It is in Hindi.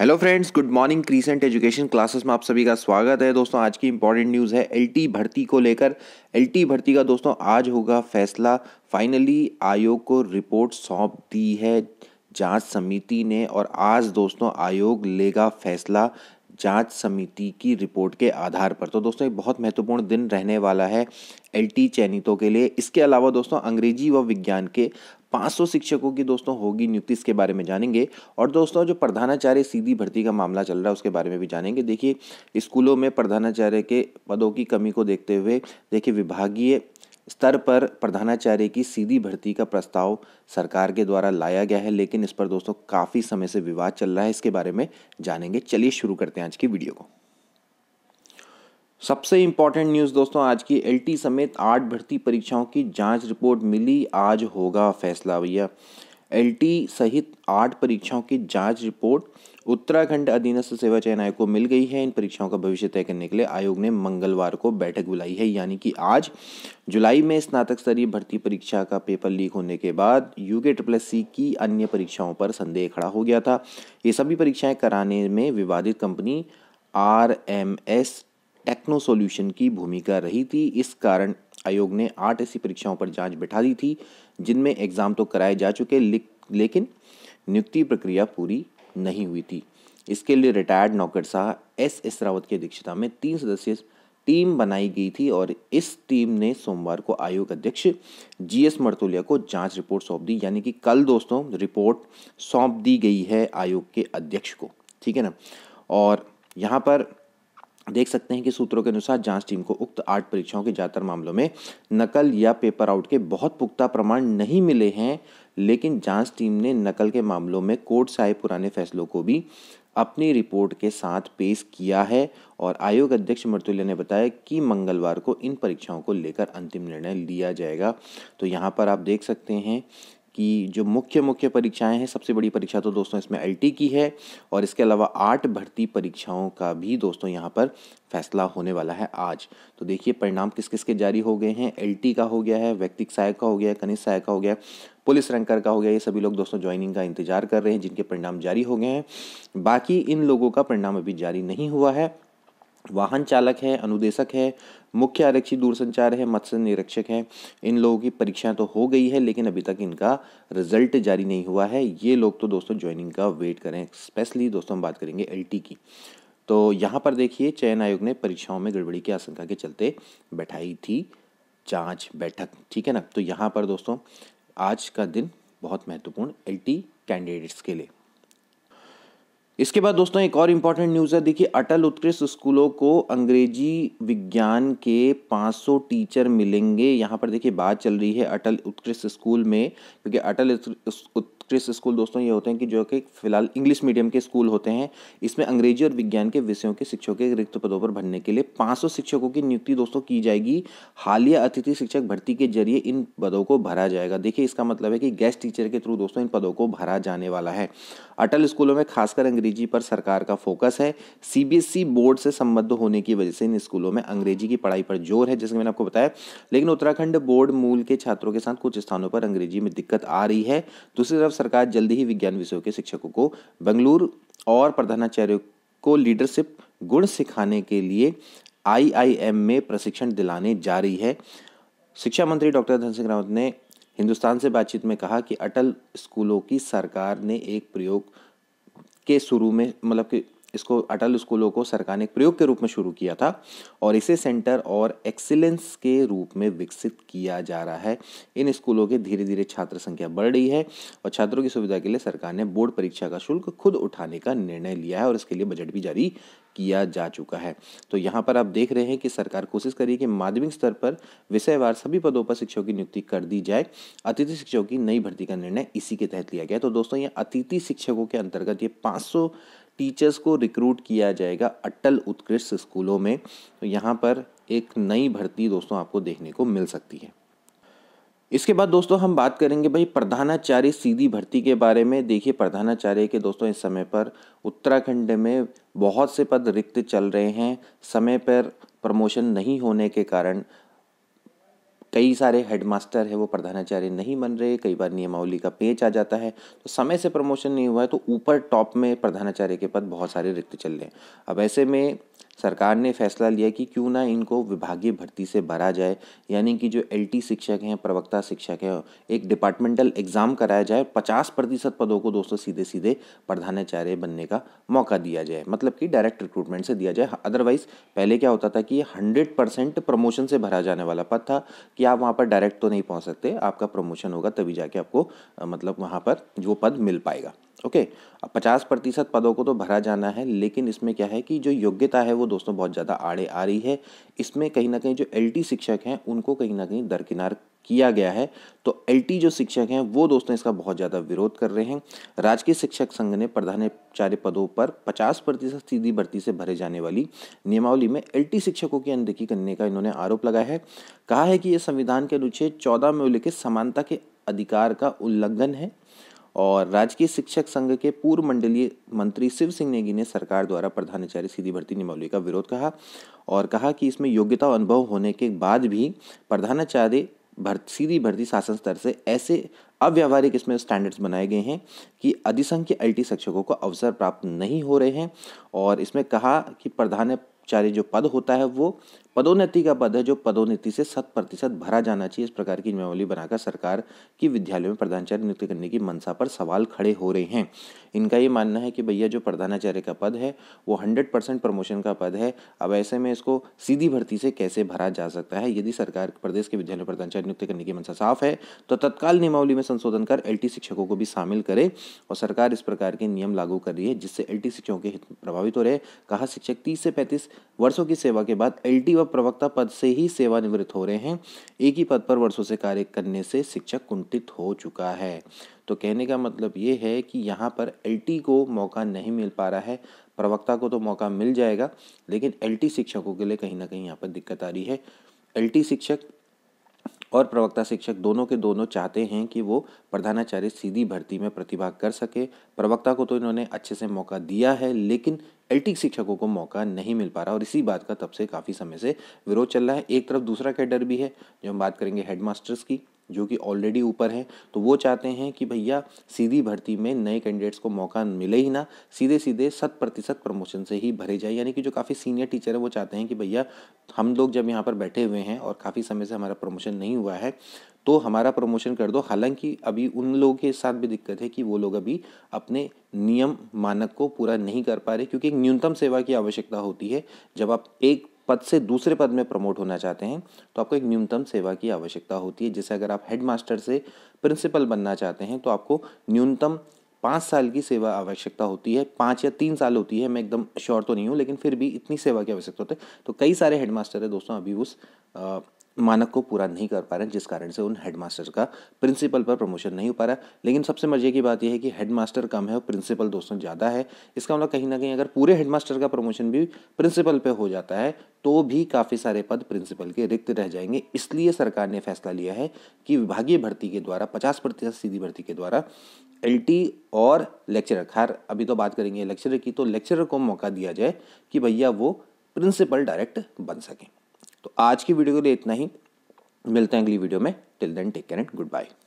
hello friends good morning crescent education classes में आप सभी का स्वागत है दोस्तों आज की इंपॉर्टेंट न्यूज़ है एलटी भर्ती को लेकर एलटी भर्ती का दोस्तों आज होगा फैसला फाइनली आयोग को रिपोर्ट सौंप दी है जांच समिति ने और आज दोस्तों आयोग लेगा फैसला जांच समिति की रिपोर्ट के आधार पर तो दोस्तों एक बहुत महत्वपूर्ण दिन रहने वाला है एलटी चयनितों के लिए इसके अलावा दोस्तों अंग्रेजी व विज्ञान के 500 शिक्षकों की दोस्तों होगी नियुक्ति इसके बारे में जानेंगे और दोस्तों जो प्रधानाचार्य सीधी भर्ती का मामला चल रहा है उसके बारे में भी जानेंगे देखिए स्कूलों में प्रधानाचार्य के पदों की कमी को देखते हुए देखिए विभागीय स्तर पर प्रधानाचार्य की सीधी भर्ती का प्रस्ताव सरकार के द्वारा लाया गया है लेकिन इस पर दोस्तों काफ़ी समय से विवाद चल रहा है इसके बारे में जानेंगे चलिए शुरू करते हैं आज की वीडियो को सबसे इम्पॉर्टेंट न्यूज़ दोस्तों आज की एलटी समेत आठ भर्ती परीक्षाओं की जांच रिपोर्ट मिली आज होगा फैसला भैया एलटी सहित आठ परीक्षाओं की जांच रिपोर्ट उत्तराखंड अधीनस्थ सेवा चयन आयोग को मिल गई है इन परीक्षाओं का भविष्य तय करने के लिए आयोग ने मंगलवार को बैठक बुलाई है यानी कि आज जुलाई में स्नातक स्तरीय भर्ती परीक्षा का पेपर लीक होने के बाद यू के ट्रिपल सी की अन्य परीक्षाओं पर संदेह खड़ा हो गया था ये सभी परीक्षाएं कराने में विवादित company R M S techno solution की भूमिका रही थी इस कारण आयोग ने आठ ऐसी परीक्षाओं पर जांच बिठा दी थी जिनमें एग्ज़ाम तो कराए जा चुके लेकिन नियुक्ति प्रक्रिया पूरी नहीं हुई थी इसके लिए रिटायर्ड नौकर शाह एस एस रावत की अध्यक्षता में तीन सदस्यीय टीम बनाई गई थी और इस टीम ने सोमवार को आयोग अध्यक्ष जी एस मर्तोलिया को जांच रिपोर्ट सौंप दी यानी कि कल दोस्तों रिपोर्ट सौंप दी गई है आयोग के अध्यक्ष को ठीक है ना और यहाँ पर देख सकते हैं कि सूत्रों के अनुसार जांच टीम को उक्त आठ परीक्षाओं के ज़्यादातर मामलों में नकल या पेपर आउट के बहुत पुख्ता प्रमाण नहीं मिले हैं लेकिन जांच टीम ने नकल के मामलों में कोर्ट से आए पुराने फैसलों को भी अपनी रिपोर्ट के साथ पेश किया है और आयोग अध्यक्ष मृतुल्य ने बताया कि मंगलवार को इन परीक्षाओं को लेकर अंतिम निर्णय लिया जाएगा तो यहाँ पर आप देख सकते हैं कि जो मुख्य मुख्य परीक्षाएं हैं सबसे बड़ी परीक्षा तो दोस्तों इसमें एल की है और इसके अलावा आठ भर्ती परीक्षाओं का भी दोस्तों यहाँ पर फैसला होने वाला है आज तो देखिए परिणाम किस किस के जारी हो गए हैं एल का हो गया है व्यक्तिक सहायक का हो गया है कनिष्ठ सहायक का हो गया पुलिस रैंकर का हो गया ये सभी लोग दोस्तों ज्वाइनिंग का इंतजार कर रहे हैं जिनके परिणाम जारी हो गए हैं बाकी इन लोगों का परिणाम अभी जारी नहीं हुआ है वाहन चालक हैं अनुदेशक हैं मुख्य आरक्षी दूरसंचार है मत्स्य निरीक्षक हैं इन लोगों की परीक्षाएं तो हो गई है लेकिन अभी तक इनका रिजल्ट जारी नहीं हुआ है ये लोग तो दोस्तों ज्वाइनिंग का वेट करें स्पेशली दोस्तों हम बात करेंगे एल की तो यहाँ पर देखिए चयन आयोग ने परीक्षाओं में गड़बड़ी की आशंका के चलते बैठाई थी जांच बैठक ठीक है ना तो यहाँ पर दोस्तों आज का दिन बहुत महत्वपूर्ण एल कैंडिडेट्स के लिए इसके बाद दोस्तों एक और इम्पॉर्टेंट न्यूज़ है देखिए अटल उत्कृष्ट स्कूलों को अंग्रेजी विज्ञान के 500 टीचर मिलेंगे यहाँ पर देखिए बात चल रही है अटल उत्कृष्ट स्कूल में क्योंकि अटल ट्रिस स्कूल दोस्तों ये होते हैं कि जो कि फिलहाल इंग्लिश मीडियम के स्कूल होते हैं इसमें अंग्रेजी और विज्ञान के विषयों के शिक्षकों के रिक्त पदों पर भरने के लिए 500 शिक्षकों की नियुक्ति दोस्तों की जाएगी हालिया अतिथि शिक्षक भर्ती के जरिए इन पदों को भरा जाएगा देखिए इसका मतलब है कि गेस्ट टीचर के थ्रू दोस्तों इन पदों को भरा जाने वाला है अटल स्कूलों में खासकर अंग्रेजी पर सरकार का फोकस है सीबीएसई बोर्ड e से संबद्ध होने की वजह से इन स्कूलों में अंग्रेजी की पढ़ाई पर जोर है जैसे मैंने आपको बताया लेकिन उत्तराखंड बोर्ड मूल के छात्रों के साथ कुछ स्थानों पर अंग्रेजी में दिक्कत आ रही है दूसरी तरफ सरकार जल्दी ही विज्ञान विषयों के शिक्षकों को बेंगलुरु और प्रधानाचार्य को लीडरशिप गुण सिखाने के लिए आईआईएम में प्रशिक्षण दिलाने जा रही है शिक्षा मंत्री डॉक्टर धन सिंह रावत ने हिंदुस्तान से बातचीत में कहा कि अटल स्कूलों की सरकार ने एक प्रयोग के शुरू में मतलब कि इसको अटल स्कूलों को सरकार ने प्रयोग के रूप में शुरू किया था और इसे सेंटर और एक्सीलेंस के रूप में विकसित किया जा रहा है इन स्कूलों के धीरे धीरे छात्र संख्या बढ़ रही है और छात्रों की सुविधा के लिए सरकार ने बोर्ड परीक्षा का शुल्क खुद उठाने का निर्णय लिया है और इसके लिए बजट भी जारी किया जा चुका है तो यहाँ पर आप देख रहे हैं कि सरकार कोशिश करी कि माध्यमिक स्तर पर विषयवार सभी पदों पर शिक्षकों की नियुक्ति कर दी जाए अतिथि शिक्षकों की नई भर्ती का निर्णय इसी के तहत लिया गया तो दोस्तों ये अतिथि शिक्षकों के अंतर्गत ये पाँच टीचर्स को रिक्रूट किया जाएगा अटल उत्कृष्ट स्कूलों में तो यहाँ पर एक नई भर्ती दोस्तों आपको देखने को मिल सकती है इसके बाद दोस्तों हम बात करेंगे भाई प्रधानाचार्य सीधी भर्ती के बारे में देखिए प्रधानाचार्य के दोस्तों इस समय पर उत्तराखंड में बहुत से पद रिक्त चल रहे हैं समय पर प्रमोशन नहीं होने के कारण कई सारे हेडमास्टर है वो प्रधानाचार्य नहीं बन रहे कई बार नियमावली का पेच आ जाता है तो समय से प्रमोशन नहीं हुआ है तो ऊपर टॉप में प्रधानाचार्य के पद बहुत सारे रिक्त चल रहे हैं अब ऐसे में सरकार ने फैसला लिया कि क्यों ना इनको विभागीय भर्ती से भरा जाए यानी कि जो एलटी शिक्षक हैं प्रवक्ता शिक्षक हैं एक डिपार्टमेंटल एग्ज़ाम कराया जाए पचास प्रतिशत पदों को दोस्तों सीधे सीधे प्रधानाचार्य बनने का मौका दिया जाए मतलब कि डायरेक्ट रिक्रूटमेंट से दिया जाए अदरवाइज़ पहले क्या होता था कि हंड्रेड परसेंट प्रमोशन से भरा जाने वाला पद था कि आप वहाँ पर डायरेक्ट तो नहीं पहुँच सकते आपका प्रमोशन होगा तभी जाके आपको मतलब वहाँ पर वो पद मिल पाएगा ओके अब पचास प्रतिशत पदों को तो भरा जाना है लेकिन इसमें क्या है कि जो योग्यता है वो दोस्तों बहुत ज़्यादा आड़े आ रही है इसमें कहीं ना कहीं जो एल शिक्षक हैं उनको कहीं ना कहीं दरकिनार किया गया है तो एल जो शिक्षक हैं वो दोस्तों इसका बहुत ज़्यादा विरोध कर रहे हैं राजकीय शिक्षक संघ ने प्रधानाचार्य पदों पर 50 प्रतिशत सीधी भर्ती से भरे जाने वाली नियमावली में एल शिक्षकों की अनदेखी करने का इन्होंने आरोप लगाया है कहा है कि ये संविधान के अनुच्छेद चौदह में उल्लिखित समानता के अधिकार का उल्लंघन है और राजकीय शिक्षक संघ के पूर्व मंडलीय मंत्री शिव सिंह नेगी ने सरकार द्वारा प्रधानाचार्य सीधी भर्ती नियमावली का विरोध कहा और कहा कि इसमें योग्यता अनुभव होने के बाद भी प्रधानाचार्य भर्ती सीधी भर्ती शासन स्तर से ऐसे अव्यवहारिक इसमें स्टैंडर्ड्स बनाए गए हैं कि अधिसंख्य एलटी शिक्षकों को अवसर प्राप्त नहीं हो रहे हैं और इसमें कहा कि प्रधान कर्मचारी जो पद होता है वो पदोन्नति का पद है जो पदोन्नति से शत प्रतिशत भरा जाना चाहिए इस प्रकार की नियमावली बनाकर सरकार की विद्यालयों में प्रधानाचार्य नियुक्त करने की मंशा पर सवाल खड़े हो रहे हैं इनका ये मानना है कि भैया जो प्रधानाचार्य का पद है वो हंड्रेड परसेंट प्रमोशन का पद है अब ऐसे में इसको सीधी भर्ती से कैसे भरा जा सकता है यदि सरकार प्रदेश के विद्यालय प्रधानाचार्य नियुक्त करने की मंशा साफ है तो तत्काल नियमावली में संशोधन कर एल शिक्षकों को भी शामिल करे और सरकार इस प्रकार के नियम लागू कर रही है जिससे एल शिक्षकों के हित प्रभावित हो रहे कहा शिक्षक तीस से पैंतीस वर्षों की सेवा के बाद एल व प्रवक्ता पद से ही सेवानिवृत्त हो रहे हैं एक ही पद पर वर्षों से कार्य करने से शिक्षक कुंठित हो चुका है तो कहने का मतलब ये है कि यहाँ पर एल को मौका नहीं मिल पा रहा है प्रवक्ता को तो मौका मिल जाएगा लेकिन एल शिक्षकों के लिए कहीं ना कहीं यहाँ पर दिक्कत आ रही है एल शिक्षक और प्रवक्ता शिक्षक दोनों के दोनों चाहते हैं कि वो प्रधानाचार्य सीधी भर्ती में प्रतिभाग कर सके प्रवक्ता को तो इन्होंने अच्छे से मौका दिया है लेकिन एलटी शिक्षकों को मौका नहीं मिल पा रहा और इसी बात का तब से काफ़ी समय से विरोध चल रहा है एक तरफ दूसरा कैडर भी है जो हम बात करेंगे हेडमास्टर्स की जो कि ऑलरेडी ऊपर हैं तो वो चाहते हैं कि भैया सीधी भर्ती में नए कैंडिडेट्स को मौका मिले ही ना सीधे सीधे शत प्रतिशत प्रमोशन से ही भरे जाए यानी कि जो काफ़ी सीनियर टीचर है वो चाहते हैं कि भैया हम लोग जब यहाँ पर बैठे हुए हैं और काफ़ी समय से हमारा प्रमोशन नहीं हुआ है तो हमारा प्रमोशन कर दो हालांकि अभी उन लोगों के साथ भी दिक्कत है कि वो लोग अभी अपने नियम मानक को पूरा नहीं कर पा रहे क्योंकि एक न्यूनतम सेवा की आवश्यकता होती है जब आप एक पद से दूसरे पद में प्रमोट होना चाहते हैं तो आपको एक न्यूनतम सेवा की आवश्यकता होती है जैसे अगर आप हेडमास्टर से प्रिंसिपल बनना चाहते हैं तो आपको न्यूनतम पाँच साल की सेवा आवश्यकता होती है पाँच या तीन साल होती है मैं एकदम श्योर तो नहीं हूँ लेकिन फिर भी इतनी सेवा की आवश्यकता होती है तो कई सारे हेडमास्टर है दोस्तों अभी उस मानक को पूरा नहीं कर पा रहे हैं जिस कारण से उन हेडमास्टर का प्रिंसिपल पर प्रमोशन नहीं हो पा रहा लेकिन सबसे मजे की बात यह है कि हेडमास्टर कम है और प्रिंसिपल दोस्तों ज़्यादा है इसका मतलब कहीं ना कहीं अगर पूरे हेडमास्टर का प्रमोशन भी प्रिंसिपल पे हो जाता है तो भी काफ़ी सारे पद प्रिंसिपल के रिक्त रह जाएंगे इसलिए सरकार ने फैसला लिया है कि विभागीय भर्ती के द्वारा पचास प्रतिशत सीधी भर्ती के द्वारा एल और लेक्चरर खैर अभी तो बात करेंगे लेक्चरर की तो लेक्चरर को मौका दिया जाए कि भैया वो प्रिंसिपल डायरेक्ट बन सकें तो आज की वीडियो के लिए इतना ही मिलते हैं अगली वीडियो में till then take care and good bye